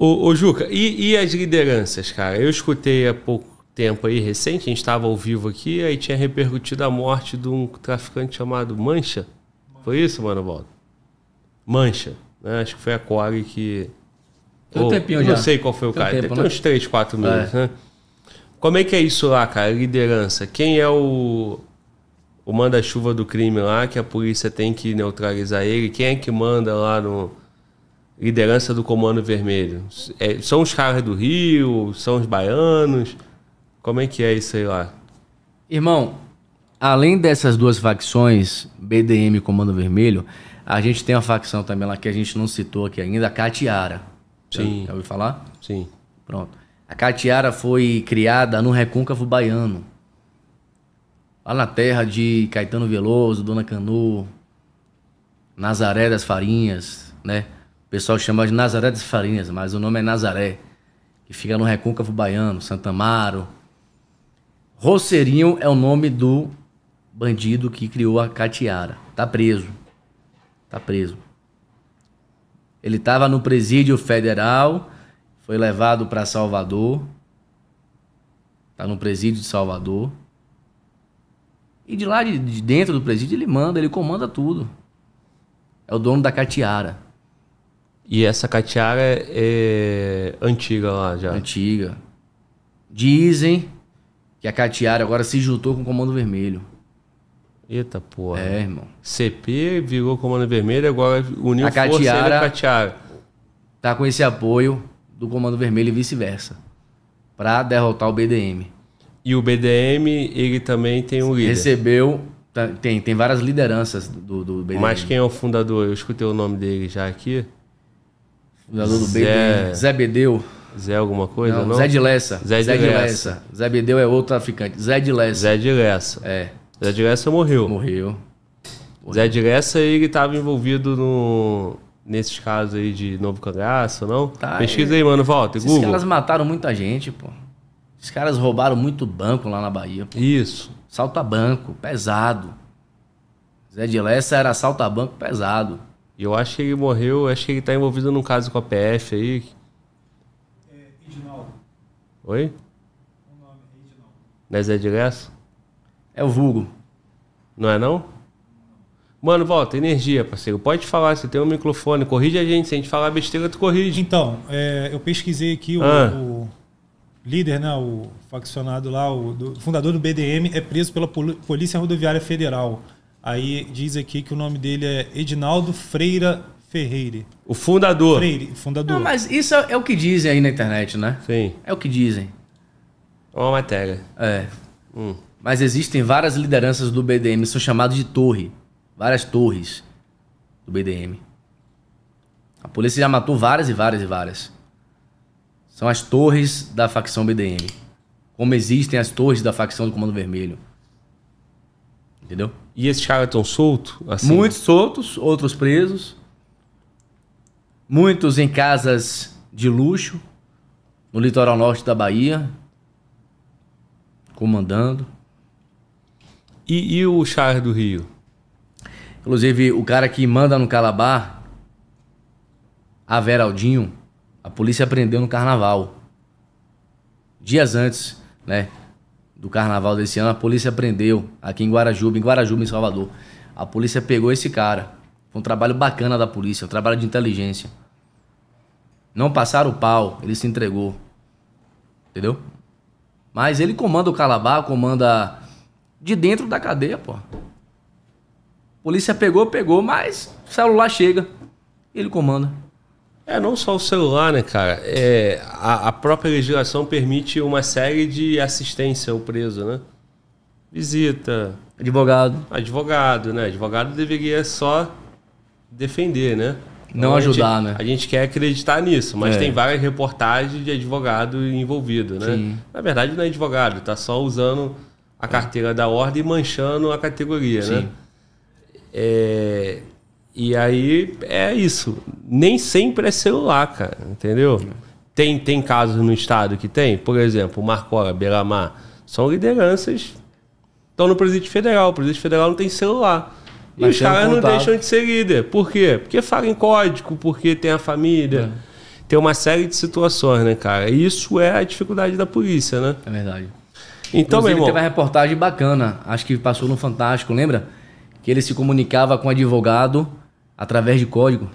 Ô, ô Juca, e, e as lideranças, cara? Eu escutei há pouco tempo aí recente, a gente estava ao vivo aqui, aí tinha repercutido a morte de um traficante chamado Mancha. Foi isso, mano, Valdo? Mancha. Né? Acho que foi a Core que. Tem um tempinho não já. Não sei qual foi o Tem cara. Tempo, Tem né? uns 3, 4 meses, é. né? Como é que é isso lá, cara? Liderança. Quem é o, o manda-chuva do crime lá, que a polícia tem que neutralizar ele? Quem é que manda lá no, liderança do Comando Vermelho? É, são os caras do Rio? São os baianos? Como é que é isso aí lá? Irmão, além dessas duas facções, BDM e Comando Vermelho, a gente tem uma facção também lá que a gente não citou aqui ainda, a Catiara. Sim. Já ouviu falar? Sim. Pronto. A Catiara foi criada no Recôncavo Baiano. Lá na terra de Caetano Veloso, Dona Canu, Nazaré das Farinhas, né? O pessoal chama de Nazaré das Farinhas, mas o nome é Nazaré, que fica no Recôncavo Baiano, Amaro. Roceirinho é o nome do bandido que criou a Catiara. Tá preso. Tá preso. Ele estava no presídio federal, foi levado para Salvador. Tá no presídio de Salvador. E de lá de, de dentro do presídio ele manda, ele comanda tudo. É o dono da Catiara. E essa catiara é, é antiga lá já. Antiga. Dizem que a catiara agora se juntou com o Comando Vermelho. Eita porra. É, irmão. CP virou Comando Vermelho, agora uniu a força catiara, a catiara. Tá com esse apoio do Comando Vermelho e vice-versa. Pra derrotar o BDM. E o BDM, ele também tem um líder. Recebeu tá, tem, tem várias lideranças do, do BDM. Mas quem é o fundador? Eu escutei o nome dele já aqui do Zé... Zé Bedeu. Zé alguma coisa? Não, não? Zé de Lessa. Zé de, Zé de Lessa. Lessa. Zé Bedeu é outro traficante. Zé de Lessa. Zé de Lessa. É. Zé de Lessa morreu. Morreu. morreu. Zé de Lessa, ele estava envolvido no... nesses casos aí de Novo Cangaço, não? Tá, Pesquisa é... aí, mano. Volta, Esses Google. Esses caras mataram muita gente, pô. Esses caras roubaram muito banco lá na Bahia, pô. Isso. Salta banco, pesado. Zé de Lessa era salta banco pesado. E eu acho que ele morreu, acho que ele está envolvido num caso com a PF aí. É, Edinaldo. Oi? O nome é Edinaldo. Mas é direto? É o vulgo. Não é não? Mano, volta, energia, parceiro. Pode falar, você tem um microfone. Corrige a gente. Se a gente falar besteira, tu corrige. Então, é, eu pesquisei aqui o, ah. o, líder, né, o faccionado lá, o do, fundador do BDM, é preso pela Polícia Rodoviária Federal. Aí diz aqui que o nome dele é Edinaldo Freira Ferreira, O fundador. Freire, fundador. Não, mas isso é, é o que dizem aí na internet, né? Sim. É o que dizem. É uma matéria. É. Hum. Mas existem várias lideranças do BDM, são chamados de torre. Várias torres do BDM. A polícia já matou várias e várias e várias. São as torres da facção BDM. Como existem as torres da facção do Comando Vermelho. Entendeu? E esses caras estão soltos? Assim? Muitos soltos, outros presos. Muitos em casas de luxo, no litoral norte da Bahia, comandando. E, e o Charles do Rio? Inclusive, o cara que manda no Calabar, a Veraldinho, a polícia prendeu no carnaval. Dias antes, né? do carnaval desse ano, a polícia prendeu aqui em Guarajuba, em Guarajuba, em Salvador. A polícia pegou esse cara. Foi um trabalho bacana da polícia, um trabalho de inteligência. Não passaram o pau, ele se entregou. Entendeu? Mas ele comanda o Calabar, comanda de dentro da cadeia, pô. Polícia pegou, pegou, mas celular chega. Ele comanda. É, não só o celular, né, cara? É, a, a, própria legislação permite uma série de assistência ao preso, né? Visita. Advogado. Advogado, né? Advogado deveria só defender, né? Então, não a ajudar, gente, né? A gente quer acreditar nisso, mas é. tem várias reportagens de advogado envolvido, né? Sim. Na verdade, não é advogado, tá só usando a é. carteira da ordem e manchando a categoria, né? Sim. né? É, e aí é isso. Nem sempre é celular, cara, entendeu? Tem, tem casos no estado que tem, por exemplo, Marcola, Belamar, são lideranças. Estão no presídio federal. O presídio federal não tem celular. E os caras não deixam de ser líder. Por quê? Porque fala em código, porque tem a família. É. Tem uma série de situações, né, cara? isso é a dificuldade da polícia, né? É verdade. Então, Inclusive, meu irmão... teve uma reportagem bacana, acho que passou no Fantástico, lembra? que ele se comunicava com advogado através de código.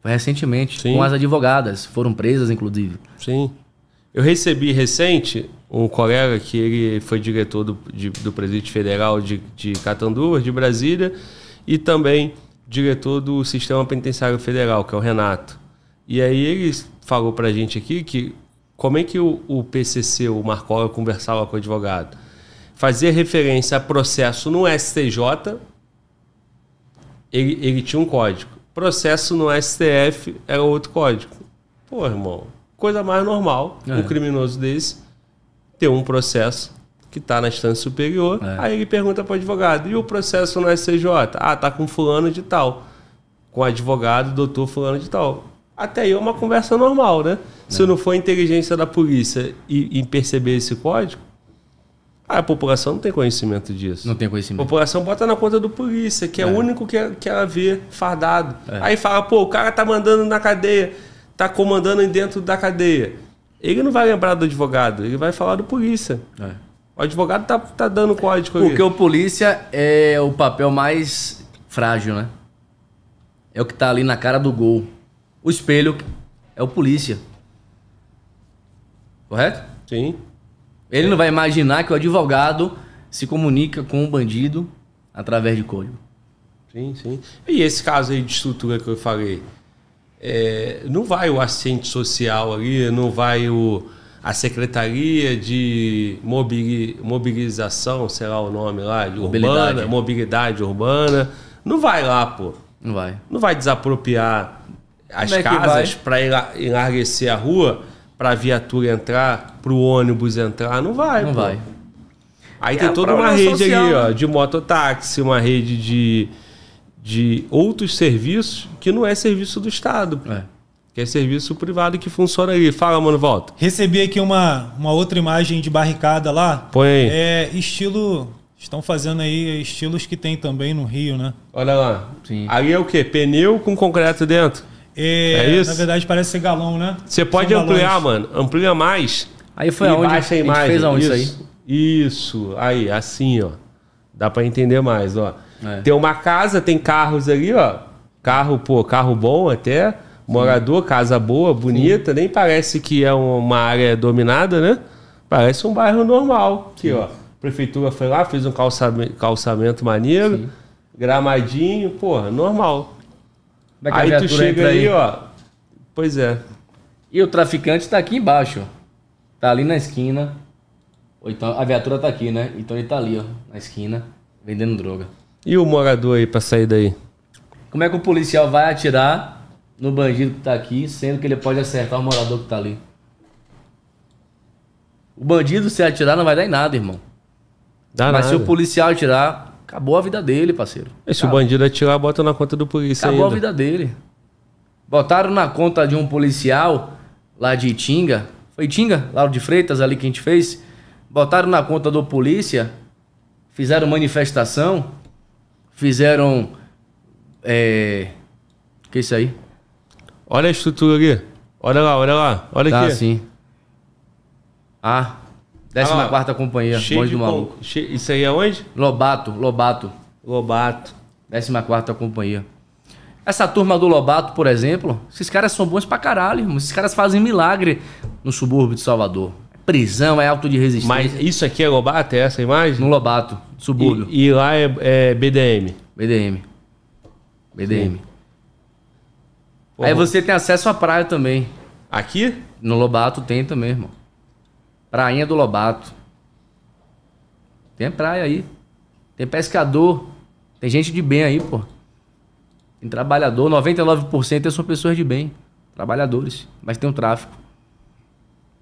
Foi recentemente, Sim. com as advogadas, foram presas inclusive. Sim. Eu recebi recente um colega que ele foi diretor do, de, do Presídio Federal de, de de Brasília, e também diretor do Sistema Penitenciário Federal, que é o Renato. E aí ele falou a gente aqui que como é que o, o PCC, o Marcola, conversava com o advogado fazer referência a processo no STJ, ele, ele tinha um código. Processo no STF era é outro código. Pô, irmão, coisa mais normal é. um criminoso desse ter um processo que está na instância superior. É. Aí ele pergunta para o advogado: e o processo no STJ, Ah, tá com fulano de tal. Com o advogado, doutor fulano de tal. Até aí é uma conversa normal, né? É. Se não for inteligência da polícia e, e perceber esse código, ah, a população não tem conhecimento disso. Não tem conhecimento. A população bota na conta do polícia, que é, é. o único que, é, que ela é vê fardado. É. Aí fala, pô, o cara tá mandando na cadeia, tá comandando dentro da cadeia. Ele não vai lembrar do advogado, ele vai falar do polícia. É. O advogado tá, tá dando código Porque ali. o polícia é o papel mais frágil, né? É o que tá ali na cara do gol. O espelho é o polícia. Correto? Sim. Ele não vai imaginar que o advogado se comunica com o bandido através de código. Sim, sim. E esse caso aí de estrutura que eu falei, é, não vai o assistente social ali, não vai o, a secretaria de mobilização, sei lá o nome lá, de mobilidade. urbana, mobilidade urbana, não vai lá, pô. Não vai. Não vai desapropriar as é casas para enlarguecer a rua para a viatura entrar, para o ônibus entrar, não vai. Não pô. vai. Aí é tem toda uma é rede social, aí, ó, né? de mototáxi, uma rede de, de outros serviços que não é serviço do Estado. É. Que é serviço privado que funciona aí. Fala, mano, volta. Recebi aqui uma, uma outra imagem de barricada lá. Põe aí. É estilo. Estão fazendo aí estilos que tem também no Rio, né? Olha lá. Sim. Ali é o quê? Pneu com concreto dentro? E, é, é isso? Na verdade, parece ser galão, né? Você pode São ampliar, mano. Amplia mais. Aí foi aonde a gente fez aonde isso, isso aí? Isso. Aí, assim, ó. Dá para entender mais, ó. É. Tem uma casa, tem carros ali, ó. Carro, pô, carro bom até. Morador, Sim. casa boa, bonita. Sim. Nem parece que é uma área dominada, né? Parece um bairro normal. Aqui, Sim. ó. prefeitura foi lá, fez um calçamento, calçamento maneiro. Gramadinho, porra, normal. Como é que aí a tu chega aí, aí, ó. Pois é. E o traficante está aqui embaixo. Tá ali na esquina. Ou então a viatura tá aqui, né? Então ele tá ali, ó, na esquina, vendendo droga. E o morador aí para sair daí? Como é que o policial vai atirar no bandido que tá aqui, sendo que ele pode acertar o morador que tá ali? O bandido se atirar não vai dar em nada, irmão. Dá Mas nada. se o policial atirar, Acabou a vida dele, parceiro. E se o bandido atirar, bota na conta do polícia Acabou ainda. a vida dele. Botaram na conta de um policial lá de Itinga. Foi Itinga? Lauro de Freitas ali que a gente fez. Botaram na conta do polícia. Fizeram manifestação. Fizeram... É... que é isso aí? Olha a estrutura aqui. Olha lá, olha lá. Olha tá, aqui. Ah sim. Ah, Décima ah, quarta companhia, cheio do Maluco. Cheio... Isso aí é onde? Lobato, Lobato. Lobato. Décima quarta companhia. Essa turma do Lobato, por exemplo, esses caras são bons pra caralho, irmão. Esses caras fazem milagre no subúrbio de Salvador. prisão, é alto de resistência. Mas isso aqui é Lobato? É essa imagem? No Lobato, subúrbio. E, e lá é, é, BDM? BDM. BDM. Aí você tem acesso à praia também. Aqui? No Lobato tem também, irmão. Prainha do Lobato. Tem praia aí. Tem pescador. Tem gente de bem aí, pô. Tem trabalhador. 99% são pessoas de bem. Trabalhadores. Mas tem um tráfico.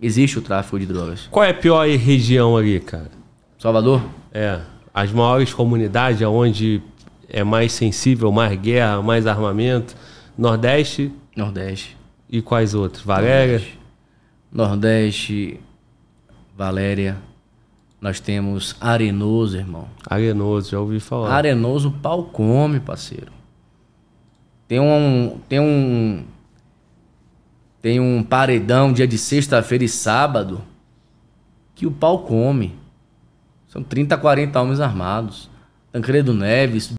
Existe o tráfico de drogas. Qual é a pior região ali, cara? Salvador? É. As maiores comunidades, onde é mais sensível, mais guerra, mais armamento. Nordeste? Nordeste. E quais outros? Valéria? Nordeste. Nordeste Valéria. Nós temos Arenoso, irmão. Arenoso, já ouvi falar. Arenoso, pau come, parceiro. Tem um. Tem um. Tem um paredão dia de sexta-feira e sábado que o pau come. São 30, 40 homens armados. Tancredo Neves,